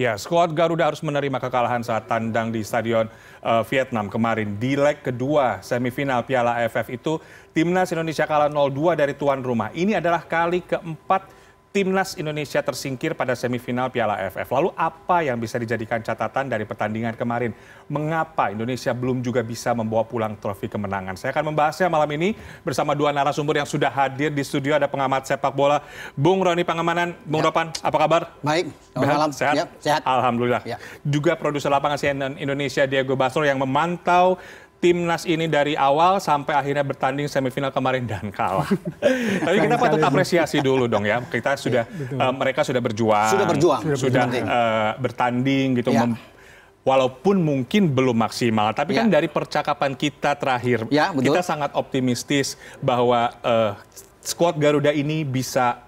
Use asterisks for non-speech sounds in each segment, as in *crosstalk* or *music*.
Ya, skuad Garuda harus menerima kekalahan saat tandang di Stadion uh, Vietnam kemarin. Di leg kedua semifinal Piala AFF itu, Timnas Indonesia kalah 0-2 dari tuan rumah. Ini adalah kali keempat Timnas Indonesia tersingkir pada semifinal Piala AFF. Lalu apa yang bisa dijadikan catatan dari pertandingan kemarin? Mengapa Indonesia belum juga bisa membawa pulang trofi kemenangan? Saya akan membahasnya malam ini bersama dua narasumber yang sudah hadir di studio. Ada pengamat sepak bola Bung Roni Pangamanan. Bung ya. Ropan, apa kabar? Baik. Malam. Sehat? Ya, sehat. Alhamdulillah. Ya. Juga produser lapangan CNN Indonesia Diego Basro yang memantau timnas ini dari awal sampai akhirnya bertanding semifinal kemarin dan kalah. *laughs* Tapi kita tetap apresiasi dulu dong ya? Kita iya, sudah ya, uh, mereka sudah berjuang, sudah berjuang, sudah uh, bertanding gitu. Ya. Walaupun mungkin belum maksimal, tapi ya. kan iya. dari percakapan kita terakhir, ya, kita sangat optimistis bahwa uh, eh, skuad Garuda ini bisa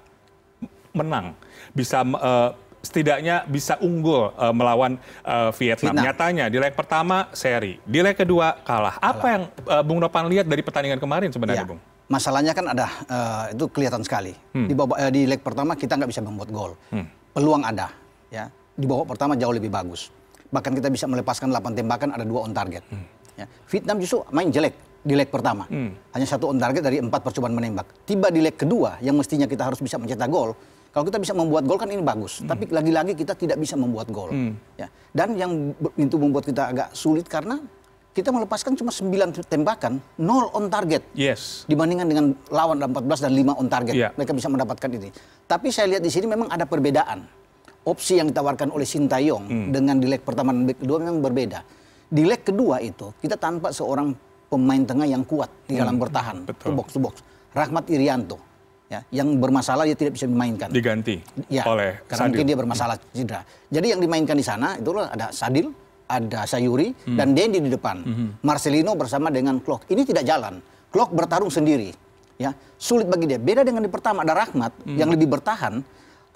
menang, bisa uh, setidaknya bisa unggul uh, melawan uh, Vietnam. Vietnam. Nyatanya di leg pertama seri, di leg kedua kalah. Apa yang uh, Bung Ropan lihat dari pertandingan kemarin sebenarnya, ya. Bung? Masalahnya kan ada uh, itu kelihatan sekali. Hmm. Di bawah, uh, di leg pertama kita nggak bisa membuat gol. Hmm. Peluang ada, ya. Di bawah pertama jauh lebih bagus. Bahkan kita bisa melepaskan 8 tembakan ada dua on target. Hmm. Ya. Vietnam justru main jelek di leg pertama. Hmm. Hanya satu on target dari empat percobaan menembak. Tiba di leg kedua yang mestinya kita harus bisa mencetak gol kalau kita bisa membuat gol kan ini bagus. Hmm. Tapi lagi-lagi kita tidak bisa membuat gol. Hmm. Ya. Dan yang itu membuat kita agak sulit karena kita melepaskan cuma 9 tembakan, 0 on target. Yes. Dibandingkan dengan lawan 14 dan 5 on target. Yeah. Mereka bisa mendapatkan ini. Tapi saya lihat di sini memang ada perbedaan. Opsi yang ditawarkan oleh Sintayong hmm. dengan di leg pertama dan leg kedua memang berbeda. Di leg kedua itu kita tanpa seorang pemain tengah yang kuat di hmm. dalam hmm. bertahan, Betul. box to box. Rahmat Irianto ya yang bermasalah dia tidak bisa dimainkan diganti ya, oleh karena Sadil. mungkin dia bermasalah cedera jadi yang dimainkan di sana itu loh ada Sadil ada Sayuri hmm. dan Dendi di depan hmm. Marcelino bersama dengan Klok ini tidak jalan Klok bertarung sendiri ya sulit bagi dia beda dengan di pertama ada Rahmat hmm. yang lebih bertahan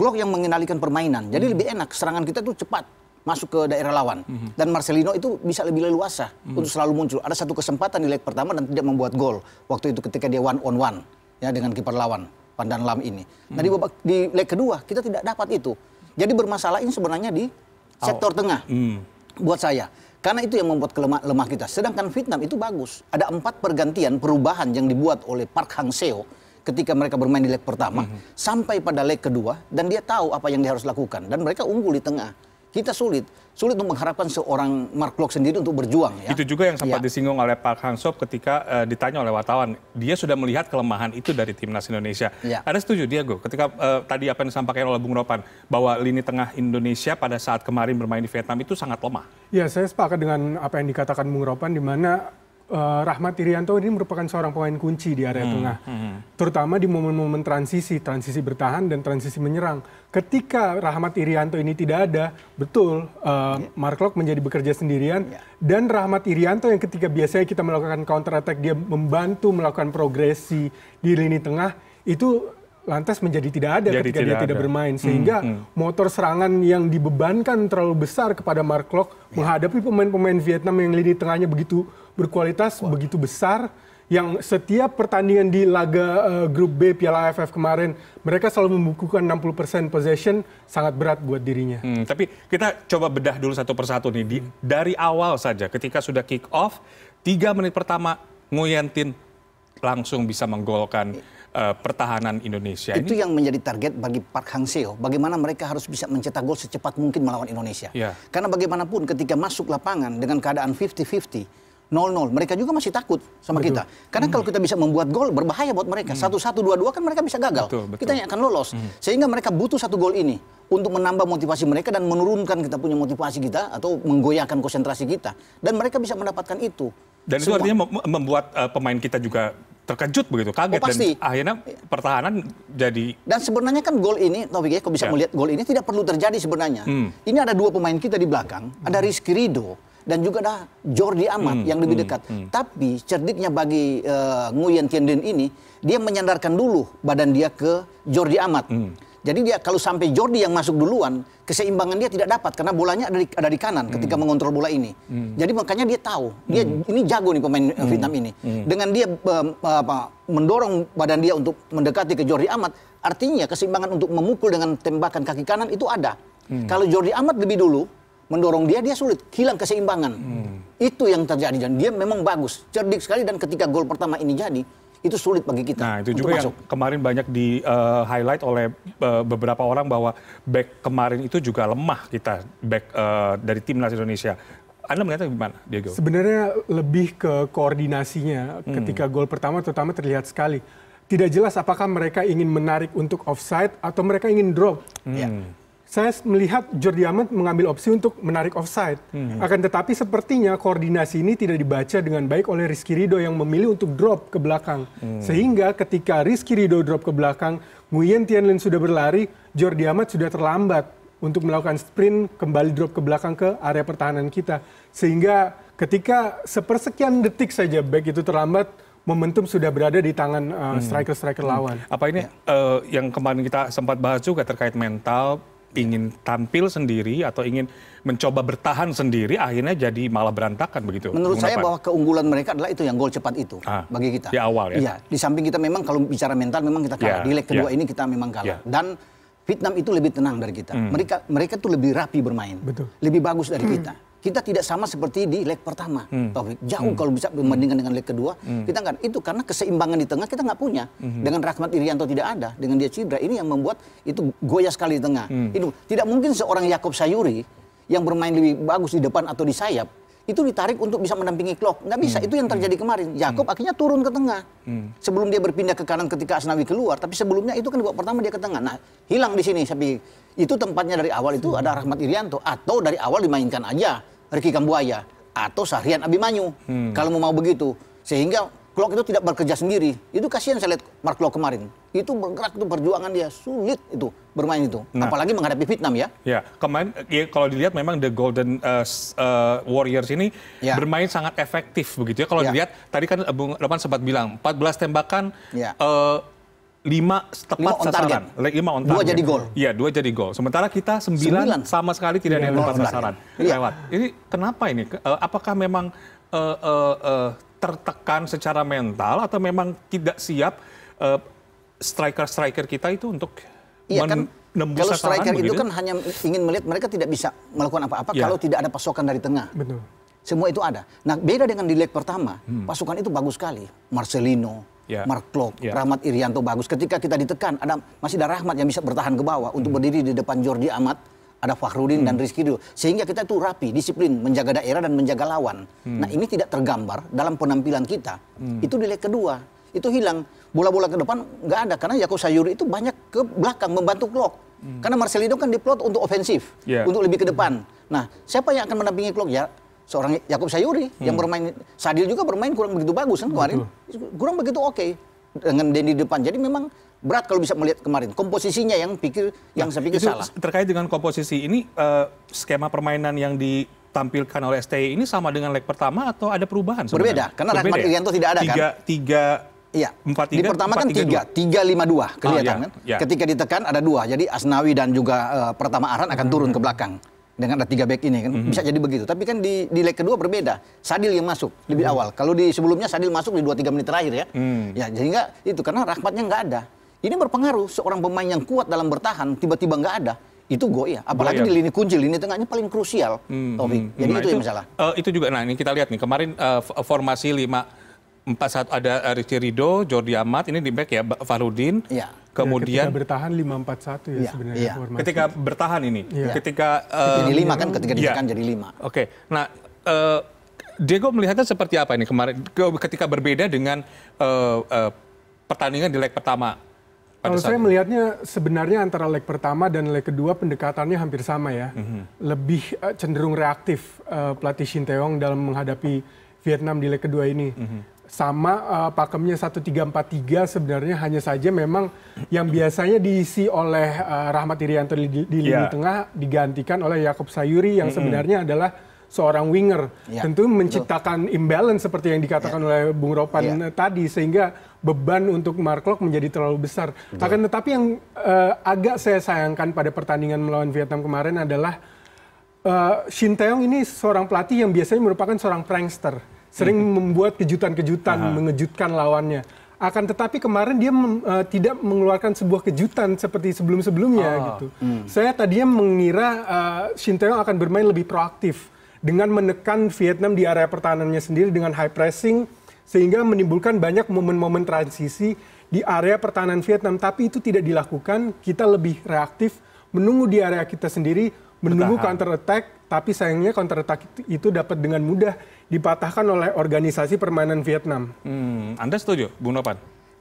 Klok yang mengendalikan permainan jadi hmm. lebih enak serangan kita itu cepat masuk ke daerah lawan. -hmm. Dan Marcelino itu bisa lebih leluasa -hmm. untuk selalu muncul. Ada satu kesempatan di leg pertama dan tidak membuat gol. Waktu itu ketika dia one on one ya dengan kiper lawan. Pandan Lam ini. Nah di hmm. babak di leg kedua kita tidak dapat itu. Jadi bermasalah ini sebenarnya di sektor oh. tengah. Hmm. Buat saya. Karena itu yang membuat kelemah lemah kita. Sedangkan Vietnam itu bagus. Ada empat pergantian perubahan yang dibuat oleh Park Hang Seo ketika mereka bermain di leg pertama -hmm. sampai pada leg kedua dan dia tahu apa yang dia harus lakukan dan mereka unggul di tengah kita sulit sulit untuk mengharapkan seorang Mark Klok sendiri untuk berjuang. Ya. Itu juga yang sempat ya. disinggung oleh Pak Hang ketika uh, ditanya oleh wartawan, dia sudah melihat kelemahan itu dari timnas Indonesia. Ya. Ada setuju Diego ketika uh, tadi apa yang disampaikan oleh Bung Ropan bahwa lini tengah Indonesia pada saat kemarin bermain di Vietnam itu sangat lemah. Ya, saya sepakat dengan apa yang dikatakan Bung Ropan di mana Eh, Rahmat Irianto ini merupakan seorang pemain kunci di area hmm, tengah, hmm. terutama di momen-momen transisi, transisi bertahan dan transisi menyerang. Ketika Rahmat Irianto ini tidak ada, betul uh, eh, yeah. Mark Lok menjadi bekerja sendirian yeah. dan Rahmat Irianto yang ketika biasanya kita melakukan counter attack dia membantu melakukan progresi di lini tengah itu lantas menjadi tidak ada Jadi ketika tidak dia ada. tidak bermain hmm, sehingga hmm, hmm. motor serangan yang dibebankan terlalu besar kepada Mark Klok yeah. menghadapi pemain-pemain Vietnam yang lini tengahnya begitu berkualitas wow. begitu besar yang setiap pertandingan di laga uh, grup B Piala AFF kemarin mereka selalu membukukan 60% possession sangat berat buat dirinya. Hmm, tapi kita coba bedah dulu satu persatu nih di, hmm. dari awal saja ketika sudah kick off tiga menit pertama Nguyen Tin langsung bisa menggolkan uh, pertahanan Indonesia. Itu ini... yang menjadi target bagi Park Hang Seo. Bagaimana mereka harus bisa mencetak gol secepat mungkin melawan Indonesia. Yeah. Karena bagaimanapun ketika masuk lapangan dengan keadaan 50-50, 0-0. Mereka juga masih takut sama betul. kita. Karena hmm. kalau kita bisa membuat gol berbahaya buat mereka. Hmm. Satu-satu, dua-dua kan mereka bisa gagal. Betul, betul. Kita yang akan lolos. Hmm. Sehingga mereka butuh satu gol ini untuk menambah motivasi mereka dan menurunkan kita punya motivasi kita atau menggoyahkan konsentrasi kita. Dan mereka bisa mendapatkan itu. Dan Semua. artinya membuat uh, pemain kita juga terkejut begitu, kaget oh, pasti. dan akhirnya pertahanan jadi dan sebenarnya kan gol ini Taufik ya, bisa yeah. melihat gol ini tidak perlu terjadi sebenarnya. Hmm. Ini ada dua pemain kita di belakang, hmm. ada Rizky Rido dan juga ada Jordi Amat hmm. yang lebih hmm, dekat. Hmm. Tapi cerdiknya bagi uh, Nguyen Din ini, dia menyandarkan dulu badan dia ke Jordi Amat. Hmm. Jadi dia kalau sampai Jordi yang masuk duluan, keseimbangan dia tidak dapat karena bolanya ada di, ada di kanan ketika hmm. mengontrol bola ini. Hmm. Jadi makanya dia tahu, dia hmm. ini jago nih pemain eh, hmm. Vietnam ini. Hmm. Dengan dia um, apa, mendorong badan dia untuk mendekati ke Jordi Amat, artinya keseimbangan untuk memukul dengan tembakan kaki kanan itu ada. Hmm. Kalau Jordi Amat lebih dulu mendorong dia, dia sulit, hilang keseimbangan. Hmm. Itu yang terjadi dan dia memang bagus, cerdik sekali dan ketika gol pertama ini jadi, itu sulit bagi kita. Nah, itu juga masuk. yang kemarin banyak di uh, highlight oleh uh, beberapa orang bahwa back kemarin itu juga lemah kita back uh, dari timnas Indonesia. Anda melihatnya gimana, Diego? Sebenarnya lebih ke koordinasinya hmm. ketika gol pertama terutama terlihat sekali. Tidak jelas apakah mereka ingin menarik untuk offside atau mereka ingin drop. Hmm. Ya saya melihat Jordi Amat mengambil opsi untuk menarik offside. Hmm. Akan tetapi sepertinya koordinasi ini tidak dibaca dengan baik oleh Rizky Rido yang memilih untuk drop ke belakang. Hmm. Sehingga ketika Rizky Rido drop ke belakang, Nguyen Tianlin sudah berlari, Jordi Amat sudah terlambat untuk melakukan sprint kembali drop ke belakang ke area pertahanan kita. Sehingga ketika sepersekian detik saja back itu terlambat, momentum sudah berada di tangan eh, hmm. striker-striker uh, hmm. lawan. Apa ini uh, yang kemarin kita sempat bahas juga terkait mental ingin tampil sendiri atau ingin mencoba bertahan sendiri akhirnya jadi malah berantakan begitu. Menurut saya bahwa keunggulan mereka adalah itu yang gol cepat itu ah, bagi kita. Di awal ya. Iya, di samping kita memang kalau bicara mental memang kita kalah. Yeah, di leg kedua yeah. ini kita memang kalah. Yeah. Dan Vietnam itu lebih tenang dari kita. Hmm. Mereka mereka tuh lebih rapi bermain. Betul. Lebih bagus dari hmm. kita kita tidak sama seperti di leg pertama hmm. Taufik hmm. jauh hmm. kalau bisa membandingkan dengan leg kedua hmm. kita kan itu karena keseimbangan di tengah kita nggak punya hmm. dengan Rahmat Irianto tidak ada dengan dia cedera ini yang membuat itu goyah sekali di tengah hmm. itu tidak mungkin seorang Yakob Sayuri yang bermain lebih bagus di depan atau di sayap itu ditarik untuk bisa mendampingi Klopp. Nggak bisa, hmm. itu yang terjadi hmm. kemarin. Yakob hmm. akhirnya turun ke tengah. Hmm. Sebelum dia berpindah ke kanan ketika Asnawi keluar, tapi sebelumnya itu kan babak pertama dia ke tengah. Nah, hilang di sini. Tapi itu tempatnya dari awal itu hmm. ada Rahmat Irianto atau dari awal dimainkan aja Ricky Kambuaya atau Sahrian Abimanyu hmm. kalau mau begitu sehingga Klok itu tidak bekerja sendiri itu kasihan saya lihat Mark Klok kemarin itu bergerak itu perjuangan dia sulit itu bermain itu nah, apalagi menghadapi Vietnam ya ya kemarin ya, kalau dilihat memang the Golden uh, uh, Warriors ini ya. bermain sangat efektif begitu ya kalau ya. dilihat tadi kan Bung Roman sempat bilang 14 tembakan ya. uh, lima tepat lima sasaran. Target. Lima on target. Dua jadi gol. Iya, dua jadi gol. Sementara kita sembilan, sembilan. sama sekali tidak iya, ada yang tepat sasaran. Iya. Lewat. Ini kenapa ini? Eh, apakah memang uh, uh, uh, tertekan secara mental atau memang tidak siap striker striker-striker kita itu untuk iya, kan, kalau striker itu kan hanya ingin melihat mereka tidak bisa melakukan apa-apa ya. kalau tidak ada pasokan dari tengah. Betul. Semua itu ada. Nah, beda dengan di leg pertama, hmm. pasukan itu bagus sekali. Marcelino, yeah. Mark Klok, yeah. Rahmat Irianto bagus. Ketika kita ditekan, ada masih ada Rahmat yang bisa bertahan ke bawah untuk untuk hmm. berdiri di depan Jordi Amat, ada Fakhrudin mm. dan hmm. Rizky Ridho. Sehingga kita itu rapi, disiplin, menjaga daerah dan menjaga lawan. Mm. Nah ini tidak tergambar dalam penampilan kita. Mm. Itu nilai kedua, itu hilang. Bola-bola ke depan nggak ada karena Yako Sayuri itu banyak ke belakang membantu Klok. Mm. Karena Marcelino kan diplot untuk ofensif, yeah. untuk lebih ke depan. Mm. Nah, siapa yang akan menampingi Klok ya? seorang Yakub Sayuri hmm. yang bermain Sadil juga bermain kurang begitu bagus kan kemarin. Betul. Kurang begitu oke okay dengan Dendi depan. Jadi memang berat kalau bisa melihat kemarin komposisinya yang pikir yang sedikit nah, saya pikir itu salah. Terkait dengan komposisi ini uh, skema permainan yang ditampilkan oleh STI ini sama dengan leg pertama atau ada perubahan? Sebenarnya? Berbeda, karena Rahmat Irianto ya? tidak ada kan? tiga, kan? Tiga, Iya. Empat tiga. Di pertama kan tiga, tiga lima dua ah, kelihatan ah, iya, kan. Iya. Ketika ditekan ada dua, jadi Asnawi dan juga uh, eh, pertama Aran akan hmm. turun ke belakang dengan ada tiga back ini kan mm-hmm. bisa jadi begitu. Tapi kan di di leg kedua berbeda. Sadil yang masuk lebih mm-hmm. awal. Kalau di sebelumnya Sadil masuk di 2 3 menit terakhir ya. Mm. Ya, jadi enggak itu karena rahmatnya nggak ada. Ini berpengaruh seorang pemain yang kuat dalam bertahan tiba-tiba nggak ada itu gue ya apalagi di lini kunci lini tengahnya paling krusial hmm, Taufik. Jadi nah, itu, itu yang masalah. Uh, itu juga nah ini kita lihat nih kemarin uh, formasi lima empat saat ada eh, Rizky Rido, Jordi Amat ini di back ya Farudin. ya. Kemudian ya, ketika bertahan 541 ya, ya sebenarnya ya. Ketika bertahan ini, ya. ketika uh, jadi lima kan eh, ketika iya. ditekan jadi lima. Oke. Okay. Nah, uh, Diego melihatnya seperti apa ini kemarin ketika berbeda dengan uh, uh, pertandingan di leg pertama Kalau saya melihatnya sebenarnya antara leg pertama dan leg kedua pendekatannya hampir sama ya. Mm -hmm. Lebih uh, cenderung reaktif uh, pelatih Shin Taeyong dalam menghadapi Vietnam di leg kedua ini. Mm -hmm sama uh, pakemnya 1343 sebenarnya hanya saja memang yang biasanya diisi oleh uh, Rahmat Irianto di, di lini yeah. tengah digantikan oleh Yakob Sayuri yang mm -hmm. sebenarnya adalah seorang winger. Yeah. Tentu menciptakan Betul. imbalance seperti yang dikatakan yeah. oleh Bung Ropan yeah. tadi sehingga beban untuk Mark menjadi terlalu besar. Akan tetapi yang uh, agak saya sayangkan pada pertandingan melawan Vietnam kemarin adalah uh, Shin Taeyong ini seorang pelatih yang biasanya merupakan seorang prankster sering membuat kejutan-kejutan, uh mengejutkan lawannya. Akan tetapi kemarin dia uh, tidak mengeluarkan sebuah kejutan seperti sebelum-sebelumnya oh. gitu. Hmm. Saya tadinya mengira uh, eh, Shin Taeyong akan bermain lebih proaktif dengan menekan Vietnam di area pertahanannya sendiri dengan high pressing sehingga menimbulkan banyak momen-momen transisi di area pertahanan Vietnam. Tapi itu tidak dilakukan. Kita lebih reaktif menunggu di area kita sendiri, menunggu Betahan. counter attack. Tapi sayangnya counter attack itu dapat dengan mudah dipatahkan oleh organisasi permainan Vietnam. Hmm, Anda setuju, Bu Nopan?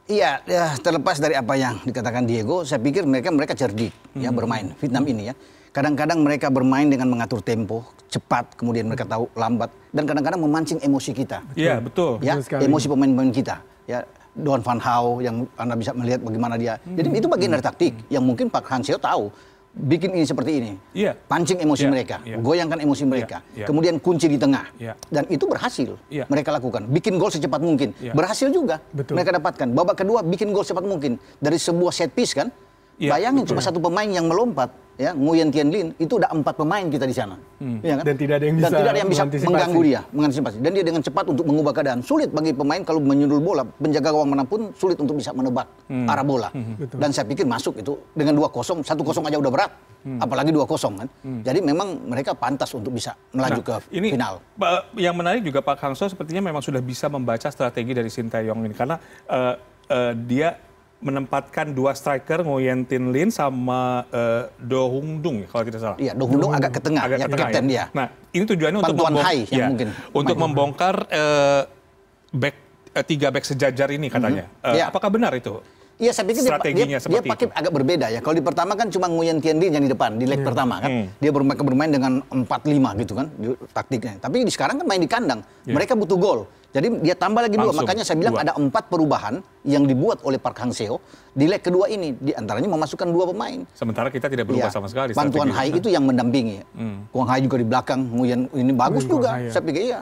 Iya, ya, terlepas dari apa yang dikatakan Diego, saya pikir mereka mereka cerdik ya, hmm. ya bermain Vietnam ini ya. Kadang-kadang mereka bermain dengan mengatur tempo cepat, kemudian mereka tahu lambat, dan kadang-kadang memancing emosi kita. Iya betul. Ya, betul emosi pemain-pemain kita. Ya, Don Van Hau yang Anda bisa melihat bagaimana dia. Hmm. Jadi itu bagian dari taktik hmm. yang mungkin Pak Hansio tahu bikin ini seperti ini, yeah. pancing emosi yeah. mereka, yeah. goyangkan emosi iya. mereka, yeah. Yeah. kemudian kunci di tengah, yeah. dan itu berhasil yeah. mereka lakukan, bikin gol secepat mungkin, yeah. berhasil juga betul. mereka dapatkan. Babak kedua bikin gol secepat mungkin dari sebuah set piece kan, yeah, bayangin betul. cuma satu pemain yang melompat, ya Nguyen Tien Lin itu udah empat pemain kita di sana hmm. ya kan? dan tidak ada yang bisa, tidak ada yang bisa mengganggu dia mengantisipasi dan dia dengan cepat untuk mengubah keadaan sulit bagi pemain kalau menyundul bola penjaga gawang manapun sulit untuk bisa menebak hmm. arah bola hmm. dan saya pikir masuk itu dengan dua kosong satu kosong aja udah berat hmm. apalagi dua kosong kan hmm. jadi memang mereka pantas untuk bisa melaju nah, ke ini final yang menarik juga Pak Kangso sepertinya memang sudah bisa membaca strategi dari Sintayong ini karena uh, uh, dia menempatkan dua striker Nguyen Tin Lin sama uh, Do Hung Dung ya, kalau tidak salah. Iya, Do Hung Dung agak ke tengah, agak ya, ke tengah, ya. Nah, ini tujuannya Pantuan untuk membongkar ya, mungkin untuk main. membongkar uh, back uh, tiga back sejajar ini katanya. Mm -hmm. uh, ya. apakah benar itu? Iya, saya pikir strateginya dia, dia, dia pakai agak berbeda ya. Kalau di pertama kan cuma Nguyen Tien Lin yang di depan di leg hmm. pertama kan. Hmm. Dia bermain bermain dengan 4-5 gitu kan taktiknya. Tapi di sekarang kan main di kandang. Yeah. Mereka butuh gol. Jadi dia tambah lagi Langsung, dua. Makanya saya bilang dua. ada empat perubahan yang dibuat oleh Park Hang Seo di leg kedua ini. Di antaranya memasukkan dua pemain. Sementara kita tidak berubah ya, sama sekali. Bantuan Hai itu yang mendampingi. Hmm. Kuang Hai juga di belakang. Nguyen ini bagus Nguyen juga. ya. Saya pikir iya.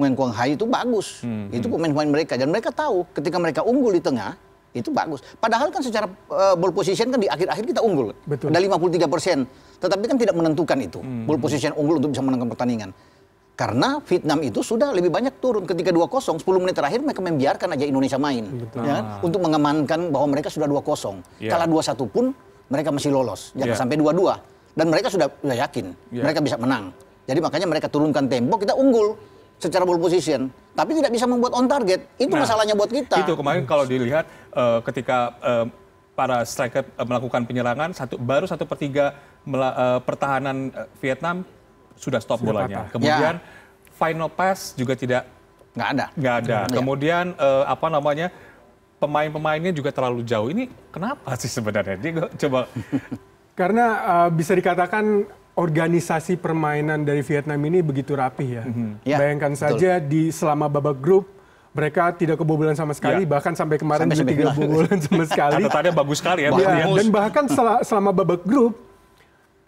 Nguyen Kuang Hai itu bagus. Hmm, hmm. Itu pemain-pemain mereka. Dan mereka tahu ketika mereka unggul di tengah, itu bagus. Padahal kan secara uh, ball position kan di akhir-akhir kita unggul. Betul. Ada 53 persen. Tetapi kan tidak menentukan itu. Hmm. Ball hmm. position unggul untuk bisa menangkan pertandingan. Karena Vietnam itu sudah lebih banyak turun ketika 2-0, 10 menit terakhir mereka membiarkan aja Indonesia main. Ya kan? ah. Untuk mengamankan bahwa mereka sudah 2-0. Yeah. Kalah 2-1 pun mereka masih lolos. Jangan yeah. sampai 2-2. Dan mereka sudah, sudah yakin yeah. mereka bisa menang. Jadi makanya mereka turunkan tembok kita unggul secara ball position, tapi tidak bisa membuat on target. Itu nah, masalahnya buat kita. Itu kemarin kalau dilihat uh, ketika uh, para striker eh, melakukan penyerangan, satu baru satu per tiga uh, pertahanan Vietnam sudah stop sudah bolanya. Patah. Kemudian ya. final pass juga tidak nggak ada. Nggak ada. Hmm, Kemudian uh, apa namanya pemain-pemainnya juga terlalu jauh. Ini kenapa sih sebenarnya? Dia coba *laughs* karena uh, bisa dikatakan organisasi permainan dari Vietnam ini begitu rapi ya. Mm -hmm. yeah, Bayangkan betul. saja di selama babak grup mereka tidak kebobolan sama sekali, ya. bahkan sampai kemarin sampai tiga kebobolan sama sekali. Tadi bagus sekali ya. ya dan bahkan selama babak grup,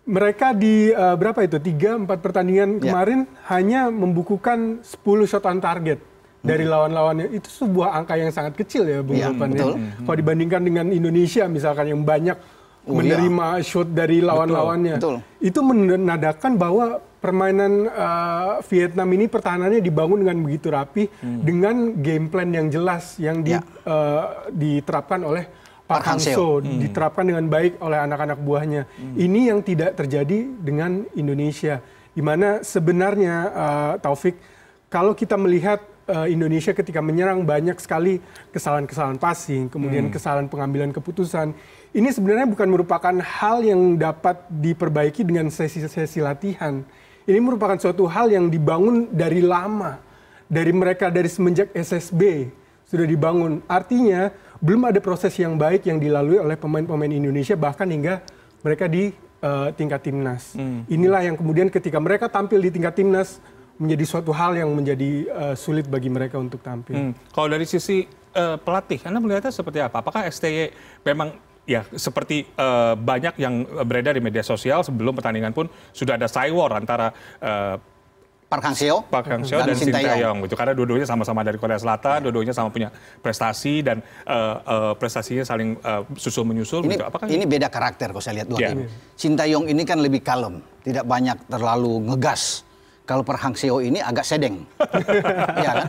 mereka di uh, berapa itu tiga empat pertandingan yeah. kemarin hanya membukukan 10 shot on target hmm. dari lawan-lawannya itu sebuah angka yang sangat kecil ya Bung yeah, ya. ya. Kalau dibandingkan dengan Indonesia misalkan yang banyak oh, menerima ya. shot dari lawan-lawannya. Itu menandakan bahwa permainan uh, Vietnam ini pertahanannya dibangun dengan begitu rapi hmm. dengan game plan yang jelas yang di, ya. uh, diterapkan oleh Pak Hangso hmm. diterapkan dengan baik oleh anak-anak buahnya. Hmm. Ini yang tidak terjadi dengan Indonesia. Di mana sebenarnya uh, Taufik kalau kita melihat uh, Indonesia ketika menyerang banyak sekali kesalahan-kesalahan passing, kemudian hmm. kesalahan pengambilan keputusan. Ini sebenarnya bukan merupakan hal yang dapat diperbaiki dengan sesi-sesi latihan. Ini merupakan suatu hal yang dibangun dari lama. Dari mereka dari semenjak SSB sudah dibangun. Artinya belum ada proses yang baik yang dilalui oleh pemain-pemain Indonesia bahkan hingga mereka di uh, tingkat timnas. Hmm. Inilah yang kemudian ketika mereka tampil di tingkat timnas menjadi suatu hal yang menjadi uh, sulit bagi mereka untuk tampil. Hmm. Kalau dari sisi uh, pelatih, Anda melihatnya seperti apa? Apakah STY memang ya seperti uh, banyak yang beredar di media sosial sebelum pertandingan pun sudah ada cyber antara uh, Park Hang Seo, Park Hang Seo dan, dan Shin Tae-yong gitu. Karena dua-duanya sama-sama dari Korea Selatan, yeah. dua-duanya sama punya prestasi dan uh, uh, prestasinya saling uh, susul menyusul ini, gitu. Apakah ini beda karakter kalau saya lihat dua yeah. tim. Shin Tae-yong ini kan lebih kalem, tidak banyak terlalu ngegas kalau Perhang Seo ini agak sedeng. *laughs* ya kan?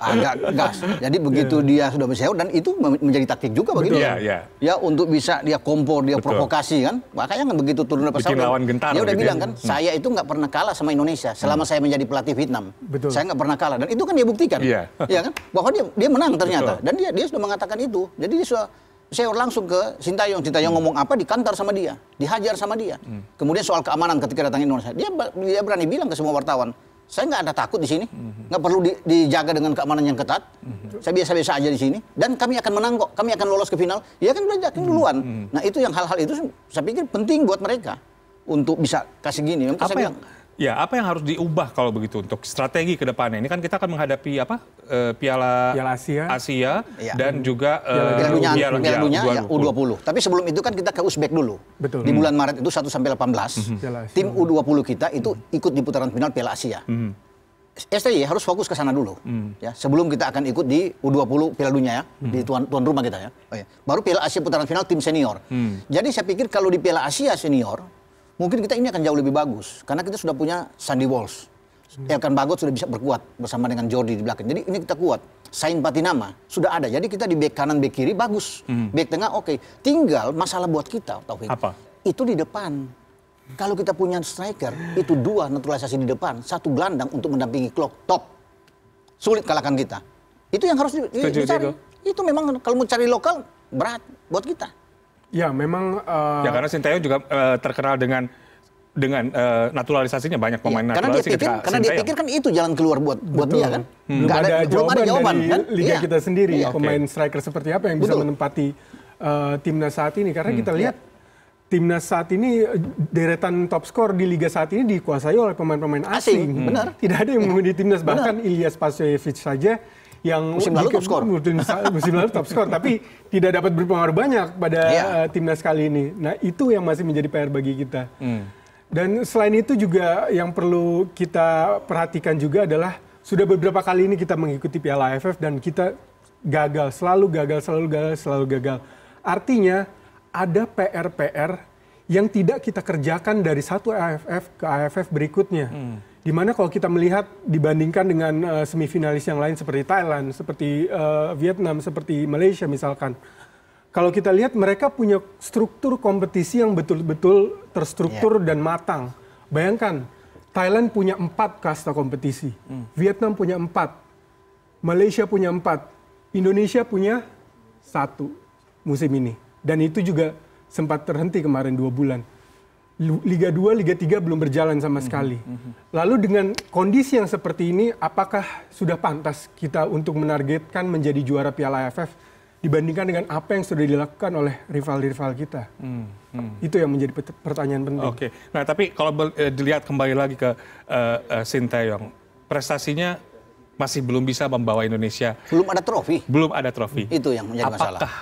Agak gas. Jadi begitu yeah. dia sudah berseo dan itu menjadi taktik juga begitu yeah, yeah. Ya untuk bisa dia kompor, dia Betul. provokasi kan. Makanya kan begitu turun dari pesawat. Bikin lawan gentar. Dia udah gitu ya. bilang kan, hmm. saya itu nggak pernah kalah sama Indonesia selama hmm. saya menjadi pelatih Vietnam. Betul. Saya nggak pernah kalah dan itu kan dia buktikan. yeah. ya iya kan? Bahwa dia dia menang ternyata Betul. dan dia dia sudah mengatakan itu. Jadi dia sudah saya langsung ke Sintayong. Sintayong hmm. ngomong apa dikantar sama dia, dihajar sama dia. Hmm. Kemudian soal keamanan ketika datang Indonesia, dia dia berani bilang ke semua wartawan, saya nggak ada takut di sini, hmm. nggak perlu di, dijaga dengan keamanan yang ketat. Hmm. Saya biasa-biasa aja di sini dan kami akan menang kok, kami akan lolos ke final. Ya kan belajar hmm. duluan. Hmm. Nah itu yang hal-hal itu saya pikir penting buat mereka untuk bisa kasih gini. Memang apa yang Ya, apa yang harus diubah kalau begitu untuk strategi ke depannya? Ini kan kita akan menghadapi apa? E, Piala, Piala Asia, Asia ya. dan juga e, eh, Piala, Piala, Piala Dunia ya, U20. Tapi sebelum itu kan kita ke Uzbek dulu. Betul. Di bulan hmm. Maret itu 1 sampai 18. Mhm. Tim U20 kita itu ikut di putaran final Piala Asia. -hmm. STY harus fokus ke sana dulu. Hmm. Ya, sebelum kita akan ikut di U20 Piala Dunia ya, hmm. di tuan tuan rumah kita ya. Oh, ya. Baru Piala Asia putaran final tim senior. Hmm. Jadi saya pikir kalau di Piala Asia senior mungkin kita ini akan jauh lebih bagus karena kita sudah punya Sandy Walls Hmm. Elkan Bagot sudah bisa berkuat bersama dengan Jordi di belakang. Jadi ini kita kuat. Sain nama sudah ada. Jadi kita di back kanan, back kiri bagus. Hmm. Back tengah oke. Okay. Tinggal masalah buat kita Taufik. Apa? Itu di depan. Kalau kita punya striker, itu dua naturalisasi di depan, satu gelandang untuk mendampingi clock top. Sulit kalahkan kita. Itu yang harus di, di, dicari. Itu. itu memang kalau mau cari lokal berat buat kita. Ya, memang uh... ya karena Sintayong juga uh, terkenal dengan dengan uh, naturalisasinya banyak iya, pemain ya, karena naturalisasi dia pikir, karena Sintayong. dia pikir kan itu jalan keluar buat buat dia kan. Hmm. ada, ada belum ada jawaban dari kan? liga iya. kita sendiri iya. pemain striker seperti apa yang Betul. bisa menempati uh, timnas saat ini karena hmm. kita iya. lihat ya. Timnas saat ini deretan top skor di liga saat ini dikuasai oleh pemain-pemain asing. asing. Benar. Tidak ada yang memenuhi timnas bahkan Ilyas Pasojevic saja yang musim lalu top skor. Musim, musim lalu top score, tapi *laughs* tidak dapat berpengaruh banyak pada yeah. Iya. uh, timnas kali ini. Nah, itu yang masih menjadi PR bagi kita. Hmm. Dan selain itu juga yang perlu kita perhatikan juga adalah sudah beberapa kali ini kita mengikuti Piala AFF dan kita gagal, selalu gagal, selalu gagal, selalu gagal. Artinya ada PR-PR yang tidak kita kerjakan dari satu AFF ke AFF berikutnya. Hmm Dimana kalau kita melihat dibandingkan dengan uh, semifinalis yang lain seperti Thailand, seperti uh, Vietnam, seperti Malaysia misalkan. Kalau kita lihat mereka punya struktur kompetisi yang betul-betul terstruktur yeah. dan matang. Bayangkan Thailand punya empat kasta kompetisi, mm. Vietnam punya empat, Malaysia punya empat, Indonesia punya satu musim ini. Dan itu juga sempat terhenti kemarin dua bulan. Liga 2, Liga 3 belum berjalan sama mhm, sekali. Mhm. Lalu dengan kondisi yang seperti ini, apakah sudah pantas kita untuk menargetkan menjadi juara Piala AFF dibandingkan dengan apa yang sudah dilakukan oleh rival-rival kita? Hmm, hmm. Itu yang menjadi pertanyaan penting. Oke, okay. nah tapi kalau eh, dilihat kembali lagi ke uh, eh, uh, eh, Sintayong, prestasinya masih belum bisa membawa Indonesia. Belum ada trofi. Belum ada trofi. Itu yang menjadi apakah masalah. Apakah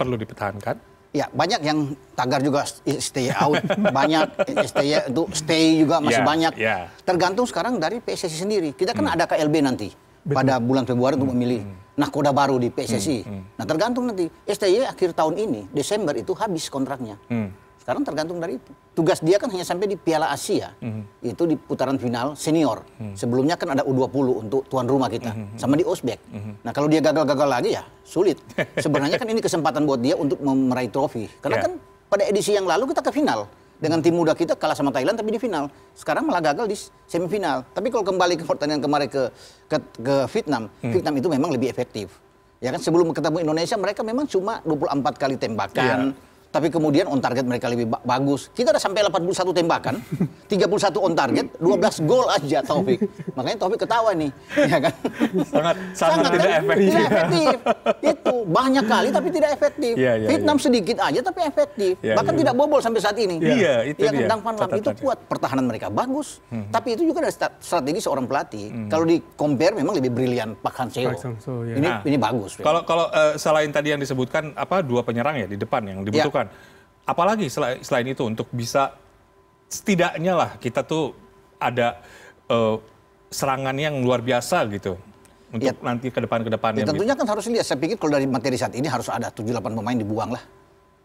perlu dipertahankan? Ya banyak yang tagar juga stay out, banyak eh, stay itu eh, stay juga masih yeah, banyak. Yeah. Tergantung sekarang dari PSSI sendiri. Kita kan hmm. ada KLB nanti Betul. pada bulan Februari hmm. untuk memilih hmm. nahkoda baru di PSSI. Hmm. hmm. Nah tergantung nanti STY akhir tahun ini Desember itu habis kontraknya. Hmm. Sekarang tergantung dari itu. Tugas dia kan hanya sampai di Piala Asia, mm-hmm. itu di putaran final senior. Mm-hmm. Sebelumnya kan ada U20 untuk tuan rumah kita, mm-hmm. sama di Uzbek. Mm-hmm. Nah kalau dia gagal-gagal lagi ya sulit. Sebenarnya kan ini kesempatan buat dia untuk meraih trofi. Karena yeah. kan pada edisi yang lalu kita ke final dengan tim muda kita kalah sama Thailand tapi di final. Sekarang malah gagal di semifinal. Tapi kalau kembali ke pertandingan kemarin ke ke, ke Vietnam, hmm. Vietnam itu memang lebih efektif. Ya kan sebelum ketemu Indonesia mereka memang cuma 24 kali tembakan. Yeah tapi kemudian on target mereka lebih ba bagus. Kita udah sampai 81 tembakan, 31 *laughs* on target, 12 gol aja Taufik. Makanya Taufik ketawa nih, *laughs* ya kan? Sangat sangat, sangat tidak efektif. Tidak efektif. Itu banyak kali tapi tidak efektif. Ya, ya, Vietnam ya. sedikit aja tapi efektif. Ya, Bahkan ya. tidak bobol sampai saat ini. Iya, iya. itu ya, dia. Van Lam itu kuat, pertahanan mereka bagus. Hmm. Tapi itu juga dari strategi seorang pelatih. Hmm. Kalau di compare memang lebih brilian Pak Hanseo. Iya. Ini nah, ini bagus. Kalau kalau uh, selain tadi yang disebutkan apa dua penyerang ya di depan yang iya. dibutuhkan dilakukan. Apalagi selain, itu untuk bisa setidaknya lah kita tuh ada uh, serangan yang luar biasa gitu untuk ya. nanti ke depan ke depannya. Ya, tentunya kan harus lihat. Saya pikir kalau dari materi saat ini harus ada 7-8 pemain dibuang lah.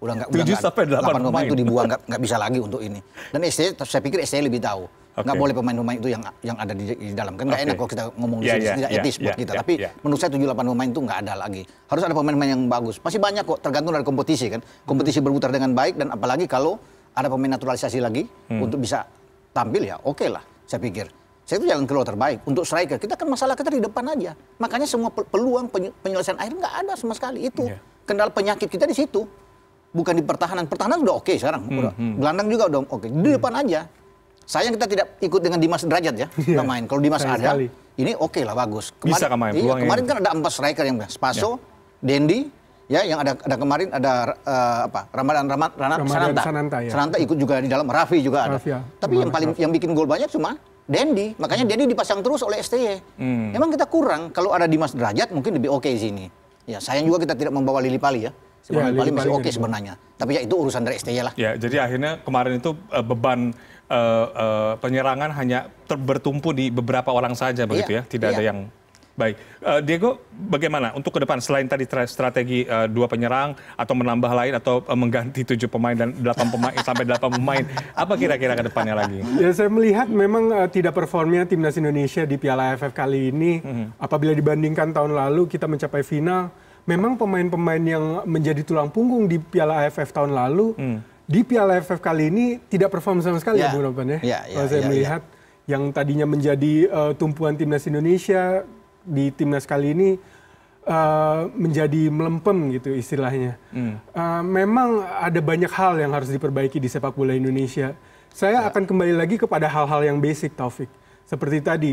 Udah nggak udah sampai 8, pemain itu dibuang *laughs* nggak bisa lagi untuk ini. Dan SC, saya pikir SC lebih tahu Okay. Nggak boleh pemain-pemain itu yang yang ada di, di dalam. Kan nggak okay. enak kalau kita ngomong di sini, yeah, ya, tidak yeah, etis yeah, buat ya, kita. Yeah, Tapi yeah. menurut saya tujuh delapan pemain itu nggak ada lagi. Harus ada pemain-pemain yang bagus. Masih banyak kok, tergantung dari kompetisi kan. Kompetisi hmm. berputar dengan baik dan apalagi kalau ada pemain naturalisasi lagi hmm. untuk bisa tampil ya oke okay lah saya pikir. Saya itu jangan keluar terbaik. Untuk striker, kita kan masalah kita di depan aja. Makanya semua peluang penyelesaian akhir nggak ada sama sekali. Itu yeah. kendala penyakit kita di situ. Bukan di pertahanan. Pertahanan hmm, udah oke okay sekarang. -hmm. Gelandang juga udah oke. Okay. Di hmm. depan -hmm. aja. Sayang kita tidak ikut dengan Dimas Derajat ya, yeah. Iya. main. Kalau Dimas Sayang ada, sekali. ini oke okay lah bagus. Kemarin, Bisa kemarin, iya, kemarin kan ada empat striker yang Spaso, yeah. Dendi, ya yang ada ada kemarin ada uh, apa Ramadan Ramad, Rana, Ramadan Sananta. Sananta, ya. Sananta ikut juga di dalam Raffi juga ada. Raffi, ya. Tapi Raffi. yang paling yang bikin gol banyak cuma Dendi, makanya hmm. Dendi dipasang terus oleh STY. Hmm. Emang kita kurang kalau ada Dimas Derajat mungkin lebih oke okay sini. Ya sayang juga kita tidak membawa Lili Pali ya. ya sebenarnya ya, Lili Pali masih oke okay sebenarnya. Tapi ya itu urusan dari STY lah. Ya, jadi akhirnya kemarin itu uh, beban uh, uh, penyerangan hanya bertumpu di beberapa orang saja iya. begitu iya. ya, tidak iya. ada yang Baik, uh, Diego, bagaimana untuk ke depan selain tadi strategi uh, dua penyerang atau menambah lain atau uh, mengganti tujuh pemain dan delapan pemain *laughs* sampai delapan pemain, apa kira-kira ke depannya lagi? Ya saya melihat memang uh, tidak performnya timnas Indonesia di Piala AFF kali ini, mm -hmm. apabila dibandingkan tahun lalu kita mencapai final, memang pemain-pemain yang menjadi tulang punggung di Piala AFF tahun lalu. Mm di Piala AFF kali ini tidak perform sama sekali ya, ya Bu Ropan ya. ya, ya Kalau saya ya, melihat ya. yang tadinya menjadi uh, tumpuan timnas Indonesia di timnas kali ini uh, menjadi melempem gitu istilahnya. Hmm. Uh, memang ada banyak hal yang harus diperbaiki di sepak bola Indonesia. Saya ya. akan kembali lagi kepada hal-hal yang basic Taufik. Seperti tadi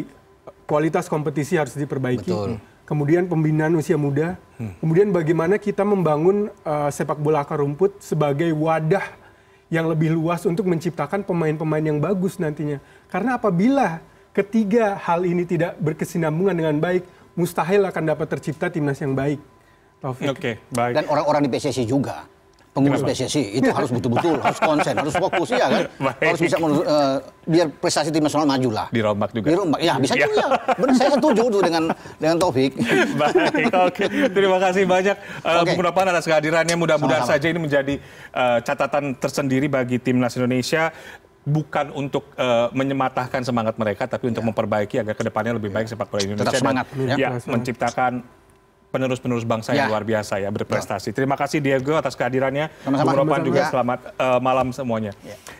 kualitas kompetisi harus diperbaiki. Betul. Hmm. Kemudian pembinaan usia muda, hmm. kemudian bagaimana kita membangun uh, sepak bola akar rumput sebagai wadah yang lebih luas untuk menciptakan pemain-pemain yang bagus nantinya. Karena apabila ketiga hal ini tidak berkesinambungan dengan baik, mustahil akan dapat tercipta timnas yang baik. Oke, okay, baik. Dan orang-orang di PSSI juga pengurus PSSI itu harus betul-betul *laughs* harus konsen harus fokus ya kan *laughs* Baik. harus bisa uh, biar prestasi tim nasional maju lah dirombak juga di dirombak ya bisa iya. juga benar saya setuju tuh dengan dengan Taufik *laughs* baik okay. terima kasih banyak uh, eh, okay. Bung atas kehadirannya mudah-mudahan saja ini menjadi uh, catatan tersendiri bagi timnas Indonesia bukan untuk uh, menyematahkan semangat mereka tapi untuk ya. memperbaiki agar kedepannya lebih baik sepak bola Indonesia tetap semangat dan, ya, ya menciptakan penerus-penerus bangsa ya. yang luar biasa ya berprestasi. Ya. Terima kasih Diego atas kehadirannya. Sama-sama. juga ya. selamat uh, malam semuanya. Ya.